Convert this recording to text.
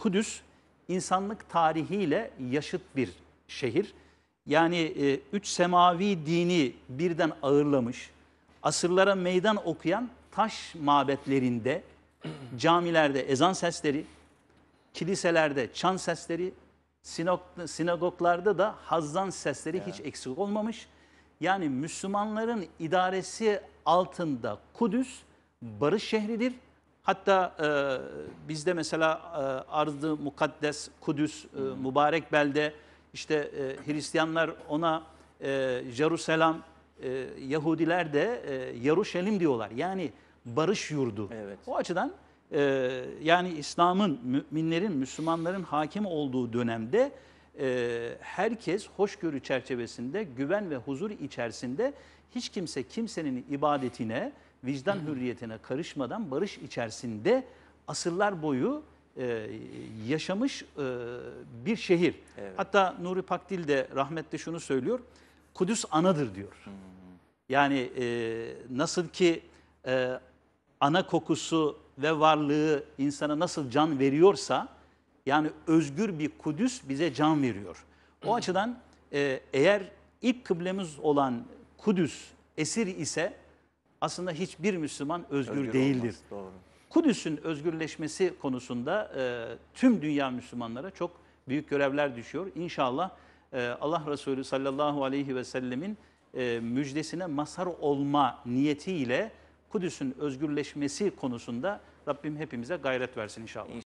Kudüs insanlık tarihiyle yaşıt bir şehir. Yani e, üç semavi dini birden ağırlamış, asırlara meydan okuyan taş mabetlerinde, camilerde ezan sesleri, kiliselerde çan sesleri, sinog sinagoglarda da hazdan sesleri evet. hiç eksik olmamış. Yani Müslümanların idaresi altında Kudüs barış şehridir. Hatta e, bizde mesela e, ardı mukaddes, Kudüs, e, hmm. mübarek belde işte e, Hristiyanlar ona e, Jerusalem, e, Yahudiler de e, Yaruşelim diyorlar. Yani barış yurdu. Evet. O açıdan e, yani İslam'ın, müminlerin, Müslümanların hakim olduğu dönemde e, herkes hoşgörü çerçevesinde, güven ve huzur içerisinde hiç kimse kimsenin ibadetine, vicdan hürriyetine karışmadan barış içerisinde asırlar boyu e, yaşamış e, bir şehir. Evet. Hatta Nuri Pakdil de rahmetli şunu söylüyor. Kudüs anadır diyor. Hı hı. Yani e, nasıl ki e, ana kokusu ve varlığı insana nasıl can veriyorsa yani özgür bir Kudüs bize can veriyor. O açıdan e, eğer ilk kıblemiz olan Kudüs esir ise aslında hiçbir Müslüman özgür, özgür değildir. Olmaz, doğru. Kudüs'ün özgürleşmesi konusunda e, tüm dünya Müslümanlara çok büyük görevler düşüyor. İnşallah e, Allah Resulü sallallahu aleyhi ve sellemin e, müjdesine mazhar olma niyetiyle Kudüs'ün özgürleşmesi konusunda Rabbim hepimize gayret versin inşallah.